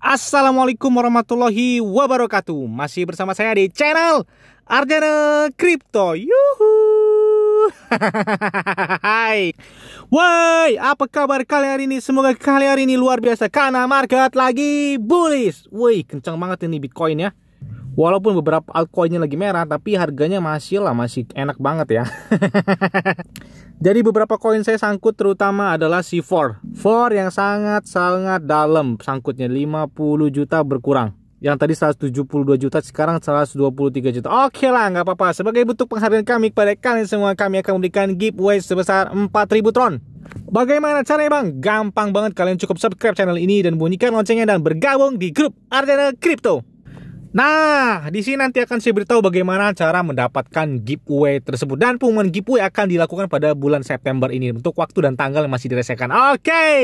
Assalamualaikum warahmatullahi wabarakatuh Masih bersama saya di channel Arjana Crypto Yuhu Hai Woi, apa kabar kalian hari ini? Semoga kalian hari ini luar biasa Karena market lagi bullish Woi, kencang banget ini Bitcoin ya Walaupun beberapa altcoinnya lagi merah Tapi harganya masih lah, masih enak banget ya Jadi beberapa koin saya sangkut terutama adalah C4. 4 yang sangat-sangat dalam sangkutnya 50 juta berkurang. Yang tadi 172 juta sekarang 123 juta. Oke lah nggak apa-apa. Sebagai bentuk penghargaan kami kepada kalian semua kami akan memberikan giveaway sebesar 4000 tron. Bagaimana caranya bang? Gampang banget kalian cukup subscribe channel ini dan bunyikan loncengnya dan bergabung di grup Arjana Crypto. Nah, di sini nanti akan saya beritahu bagaimana cara mendapatkan giveaway tersebut dan pengumuman giveaway akan dilakukan pada bulan September ini untuk waktu dan tanggal yang masih diresekan. Oke. Okay.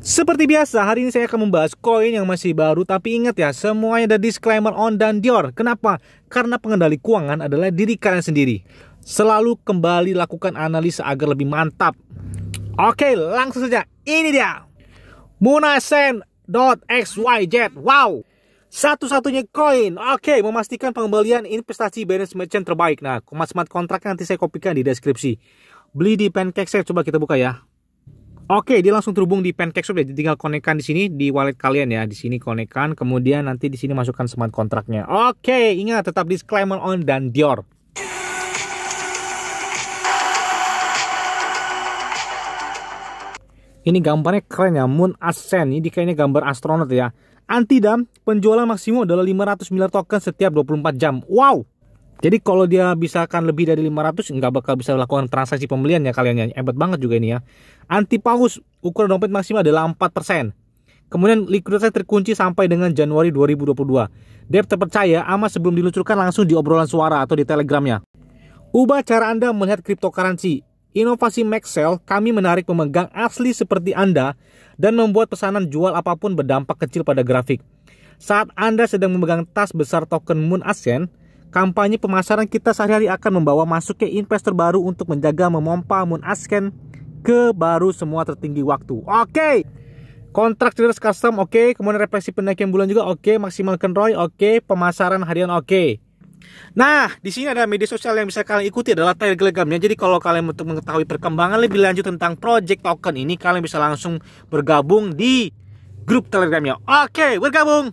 Seperti biasa, hari ini saya akan membahas koin yang masih baru tapi ingat ya, semuanya ada disclaimer on dan Dior. Kenapa? Karena pengendali keuangan adalah diri kalian sendiri. Selalu kembali lakukan analisa agar lebih mantap. Oke, okay, langsung saja. Ini dia. Munasen.xyz. Wow satu-satunya koin. Oke, okay, memastikan pengembalian investasi balance merchant terbaik. Nah, smart kontraknya nanti saya kopikan di deskripsi. Beli di Pancake Shop, coba kita buka ya. Oke, okay, dia langsung terhubung di Pancake Shop, jadi tinggal konekkan di sini di wallet kalian ya. Di sini konekkan, kemudian nanti di sini masukkan smart kontraknya. Oke, okay, ingat tetap disclaimer on dan Dior. Ini gambarnya keren ya, Moon Ascent. Ini kayaknya gambar astronot ya. Anti dam, penjualan maksimum adalah 500 miliar token setiap 24 jam. Wow! Jadi kalau dia bisa akan lebih dari 500 nggak bakal bisa melakukan transaksi pembelian ya kalian ya. Hebat banget juga ini ya. Anti paus ukuran dompet maksimal adalah 4%. Kemudian likuiditas terkunci sampai dengan Januari 2022. Dep terpercaya ama sebelum diluncurkan langsung di obrolan suara atau di telegramnya. Ubah cara Anda melihat cryptocurrency. Inovasi Maxell, kami menarik pemegang asli seperti Anda dan membuat pesanan jual apapun berdampak kecil pada grafik. Saat Anda sedang memegang tas besar token Moon Ascent, kampanye pemasaran kita sehari-hari akan membawa masuknya investor baru untuk menjaga memompa Moon Ascent ke baru semua tertinggi waktu. Oke. Okay. Kontrak traders custom oke, okay. kemudian refleksi penaikan bulan juga oke, okay. maksimalkan ROI oke, okay. pemasaran harian oke. Okay. Nah, di sini ada media sosial yang bisa kalian ikuti adalah Telegram Telegramnya. Jadi kalau kalian untuk mengetahui perkembangan lebih lanjut tentang Project Token ini, kalian bisa langsung bergabung di grup Telegramnya. Oke, bergabung.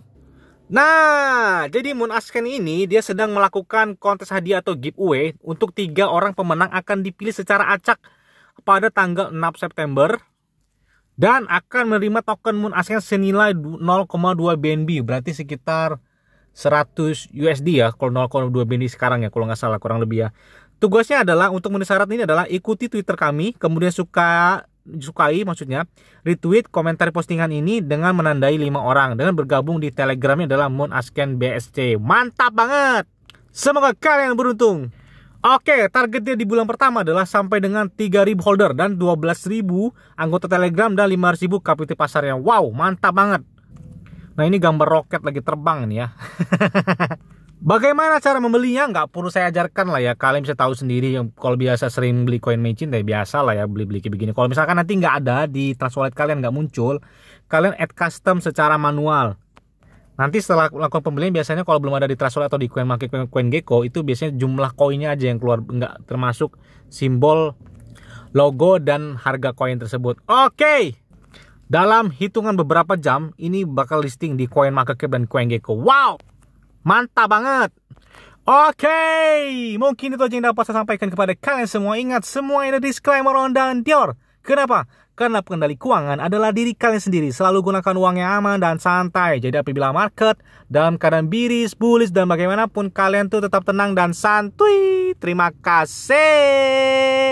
Nah, jadi Moon Asken ini dia sedang melakukan kontes hadiah atau giveaway untuk tiga orang pemenang akan dipilih secara acak pada tanggal 6 September dan akan menerima token Moon Asken senilai 0,2 BNB berarti sekitar 100 USD ya kalau 0,2 BNI sekarang ya kalau nggak salah kurang lebih ya tugasnya adalah untuk memenuhi syarat ini adalah ikuti Twitter kami kemudian suka sukai maksudnya retweet komentar postingan ini dengan menandai lima orang dengan bergabung di telegramnya adalah Moon Asken BSC mantap banget semoga kalian beruntung Oke, targetnya di bulan pertama adalah sampai dengan 3.000 holder dan 12.000 anggota Telegram dan 5.000 KPT pasarnya. Wow, mantap banget. Nah ini gambar roket lagi terbang nih ya. Bagaimana cara membelinya? Nggak perlu saya ajarkan lah ya. Kalian bisa tahu sendiri. Kalau biasa sering beli koin mecin, ya biasa lah ya beli-beli kayak begini. Kalau misalkan nanti nggak ada di transfer wallet kalian nggak muncul, kalian add custom secara manual. Nanti setelah melakukan pembelian biasanya kalau belum ada di wallet atau di coin market coin, coin gecko itu biasanya jumlah koinnya aja yang keluar nggak termasuk simbol logo dan harga koin tersebut. Oke. Okay. Dalam hitungan beberapa jam, ini bakal listing di Coin Market Cap dan CoinGecko. Wow! Mantap banget! Oke, okay, mungkin itu aja yang dapat saya sampaikan kepada kalian semua. Ingat, semua ini disclaimer on dan Dior. Kenapa? Karena pengendali keuangan adalah diri kalian sendiri. Selalu gunakan uang yang aman dan santai. Jadi apabila market dalam keadaan biris, bullish, dan bagaimanapun kalian tuh tetap tenang dan santuy. Terima kasih.